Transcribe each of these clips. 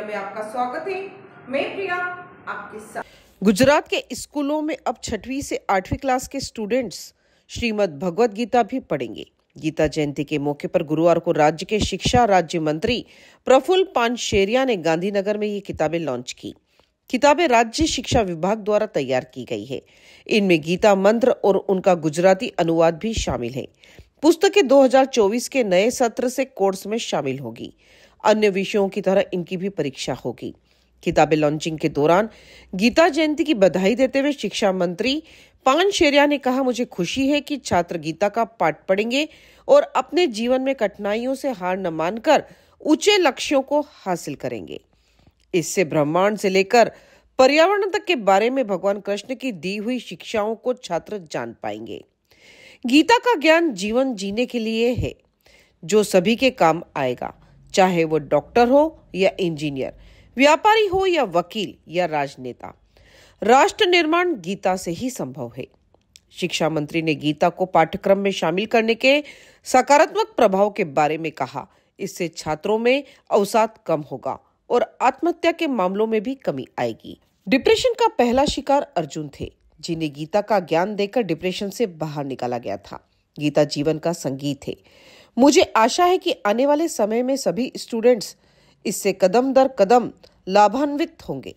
India में आपका स्वागत है मैं प्रिया आपके साथ गुजरात के स्कूलों में अब छठवीं से आठवीं क्लास के स्टूडेंट्स श्रीमद भगवत गीता भी पढ़ेंगे गीता जयंती के मौके पर गुरुवार को राज्य के शिक्षा राज्य मंत्री प्रफुल्ल पानशेरिया ने गांधीनगर में ये किताबें लॉन्च की किताबें राज्य शिक्षा विभाग द्वारा तैयार की गई है इनमें गीता मंत्र और उनका गुजराती अनुवाद भी शामिल है पुस्तकें 2024 के नए सत्र से कोर्स में शामिल होगी अन्य विषयों की तरह इनकी भी परीक्षा होगी किताबें लॉन्चिंग के दौरान गीता जयंती की बधाई देते हुए शिक्षा मंत्री पान शेरिया ने कहा मुझे खुशी है कि छात्र गीता का पाठ पढ़ेंगे और अपने जीवन में कठिनाइयों से हार न मानकर ऊंचे लक्ष्यों को हासिल करेंगे इससे ब्रह्मांड से लेकर पर्यावरण तक के बारे में भगवान कृष्ण की दी हुई शिक्षाओं को छात्र जान पाएंगे गीता का ज्ञान जीवन जीने के लिए है जो सभी के काम आएगा चाहे वो डॉक्टर हो या इंजीनियर व्यापारी हो या वकील या राजनेता राष्ट्र निर्माण गीता से ही संभव है शिक्षा मंत्री ने गीता को पाठ्यक्रम में शामिल करने के सकारात्मक प्रभाव के बारे में कहा इससे छात्रों में अवसाद कम होगा और आत्महत्या के मामलों में भी कमी आएगी डिप्रेशन का पहला शिकार अर्जुन थे जिन्हें गीता का ज्ञान देकर डिप्रेशन से बाहर निकाला गया था गीता जीवन का संगीत है मुझे आशा है कि आने वाले समय में सभी स्टूडेंट्स इससे कदम दर कदम लाभान्वित होंगे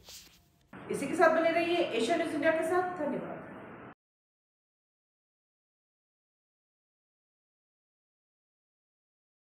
इसी के साथ बने रहिए एशिया न्यूज इंडिया के साथ धन्यवाद